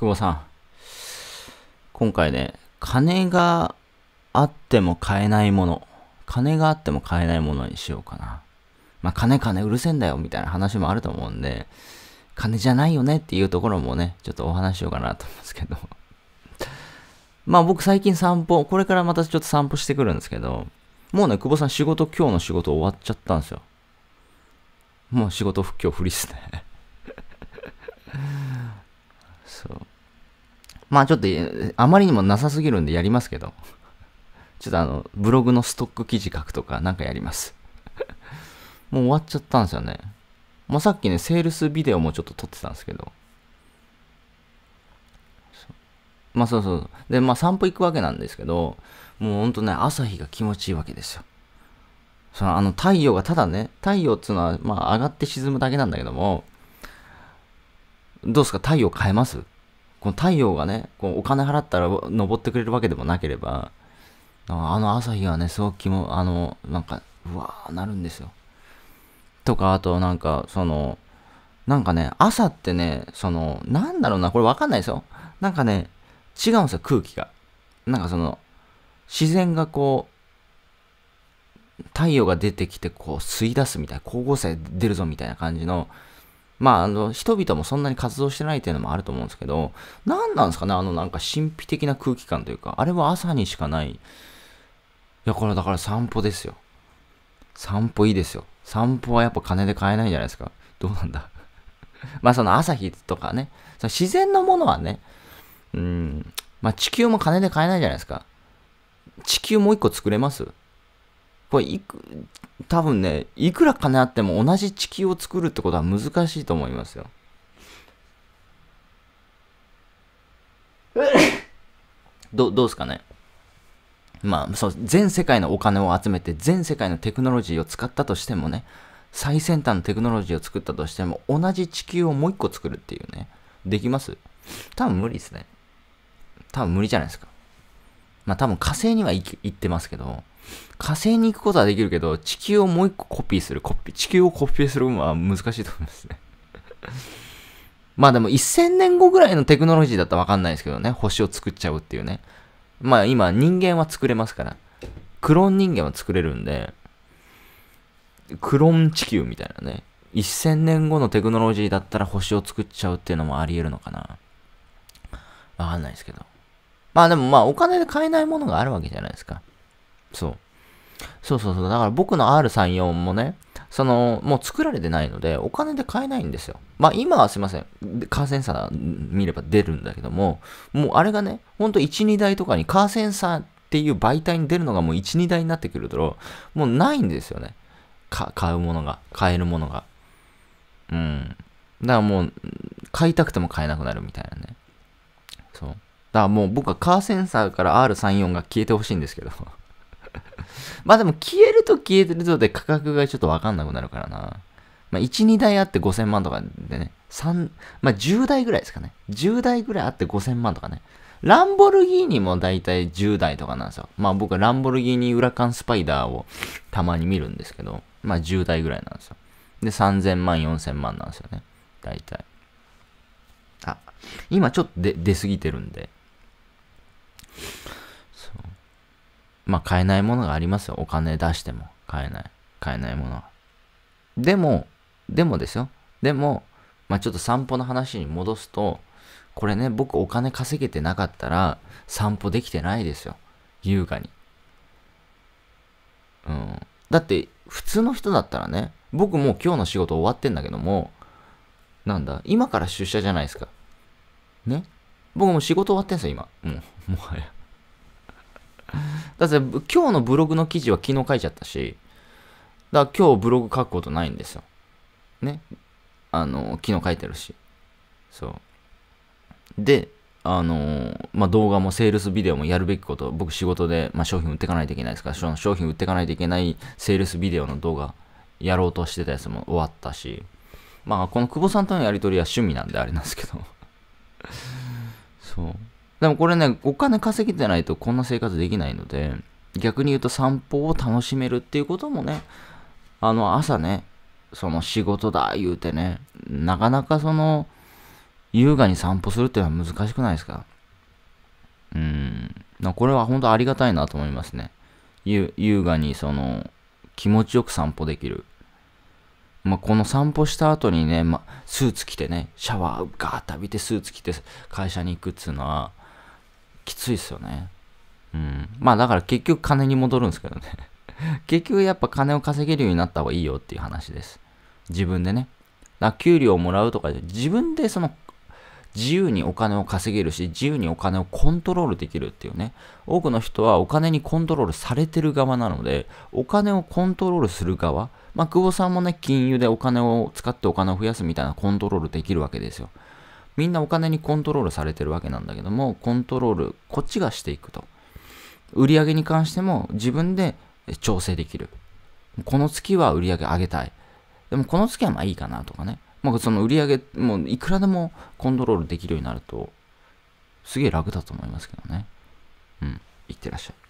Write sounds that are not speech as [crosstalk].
久保さん。今回ね、金があっても買えないもの。金があっても買えないものにしようかな。まあ、金金うるせえんだよみたいな話もあると思うんで、金じゃないよねっていうところもね、ちょっとお話しようかなと思うんですけど。[laughs] まあ僕最近散歩、これからまたちょっと散歩してくるんですけど、もうね、久保さん仕事、今日の仕事終わっちゃったんですよ。もう仕事、今日不利っすねそう。まあちょっと、あまりにもなさすぎるんでやりますけど。ちょっとあの、ブログのストック記事書くとかなんかやります。[laughs] もう終わっちゃったんですよね。まあ、さっきね、セールスビデオもちょっと撮ってたんですけど。まあそうそう。で、まあ散歩行くわけなんですけど、もうほんとね、朝日が気持ちいいわけですよ。そのあの太陽がただね、太陽っていうのはまあ上がって沈むだけなんだけども、どうですか太陽変えますこの太陽がね、こうお金払ったら登ってくれるわけでもなければ、あの朝日がね、すごく気も、あの、なんか、うわーなるんですよ。とか、あとなんか、その、なんかね、朝ってね、その、なんだろうな、これわかんないですよ。なんかね、違うんですよ、空気が。なんかその、自然がこう、太陽が出てきて、こう、吸い出すみたいな、光合成出るぞみたいな感じの、まあ、あの、人々もそんなに活動してないっていうのもあると思うんですけど、何なんですかね、あのなんか神秘的な空気感というか、あれは朝にしかない。いや、これだから散歩ですよ。散歩いいですよ。散歩はやっぱ金で買えないんじゃないですか。どうなんだ [laughs] まあその朝日とかね、その自然のものはね、うん、まあ地球も金で買えないじゃないですか。地球もう一個作れますこれいく、多分ね、いくら金あっても同じ地球を作るってことは難しいと思いますよ。[laughs] どどうですかねまあ、そう、全世界のお金を集めて、全世界のテクノロジーを使ったとしてもね、最先端のテクノロジーを作ったとしても、同じ地球をもう一個作るっていうね、できます多分無理ですね。多分無理じゃないですか。まあ多分火星には行ってますけど、火星に行くことはできるけど、地球をもう一個コピーする、コピー、地球をコピーするのは難しいと思いますね。[laughs] まあでも1000年後ぐらいのテクノロジーだったらわかんないですけどね、星を作っちゃうっていうね。まあ今人間は作れますから。クローン人間は作れるんで、クローン地球みたいなね。1000年後のテクノロジーだったら星を作っちゃうっていうのもあり得るのかな。わかんないですけど。まあでもまあお金で買えないものがあるわけじゃないですか。そう。そうそうそう。だから僕の R34 もね、その、もう作られてないので、お金で買えないんですよ。まあ今はすいません。カーセンサー見れば出るんだけども、もうあれがね、ほんと1、2台とかにカーセンサーっていう媒体に出るのがもう1、2台になってくると、もうないんですよね。か、買うものが、買えるものが。うん。だからもう、買いたくても買えなくなるみたいなね。そう。だからもう僕はカーセンサーから R34 が消えてほしいんですけど。まあでも消えると消えてるとで価格がちょっとわかんなくなるからな。まあ1、2台あって5000万とかでね、3、まあ10台ぐらいですかね。10台ぐらいあって5000万とかね。ランボルギーニもだいたい10台とかなんですよ。まあ僕はランボルギーニウラカンスパイダーをたまに見るんですけど、まあ10台ぐらいなんですよ。で、3000万、4000万なんですよね。だいたい。あ、今ちょっと出、出すぎてるんで。まあ買えないものがありますよ。お金出しても買えない。買えないものは。でも、でもですよ。でも、まあちょっと散歩の話に戻すと、これね、僕お金稼げてなかったら散歩できてないですよ。優雅に。うん。だって、普通の人だったらね、僕もう今日の仕事終わってんだけども、なんだ、今から出社じゃないですか。ね僕も仕事終わってんすよ、今。もう、もはや。だって今日のブログの記事は昨日書いちゃったし、だから今日ブログ書くことないんですよ。ね。あの、昨日書いてるし。そう。で、あのまあ、動画もセールスビデオもやるべきこと、僕仕事で、まあ、商品売っていかないといけないですから、その商品売っていかないといけないセールスビデオの動画やろうとしてたやつも終わったし、まあ、この久保さんとのやりとりは趣味なんであれなんですけど。[laughs] そう。でもこれね、お金稼げてないとこんな生活できないので、逆に言うと散歩を楽しめるっていうこともね、あの朝ね、その仕事だ言うてね、なかなかその優雅に散歩するっていうのは難しくないですかうん。これは本当ありがたいなと思いますね。優雅にその気持ちよく散歩できる。まあ、この散歩した後にね、まあ、スーツ着てね、シャワーガーッと浴びてスーツ着て会社に行くっつうのは、きついっすよね。うん。まあだから結局金に戻るんですけどね。[laughs] 結局やっぱ金を稼げるようになった方がいいよっていう話です。自分でね。だから給料をもらうとかで自分でその自由にお金を稼げるし自由にお金をコントロールできるっていうね多くの人はお金にコントロールされてる側なのでお金をコントロールする側まあ久保さんもね金融でお金を使ってお金を増やすみたいなコントロールできるわけですよみんなお金にコントロールされてるわけなんだけども、コントロール、こっちがしていくと。売上に関しても自分で調整できる。この月は売り上げ上げたい。でもこの月はまあいいかなとかね。まあその売り上げ、もういくらでもコントロールできるようになると、すげえ楽だと思いますけどね。うん。いってらっしゃい。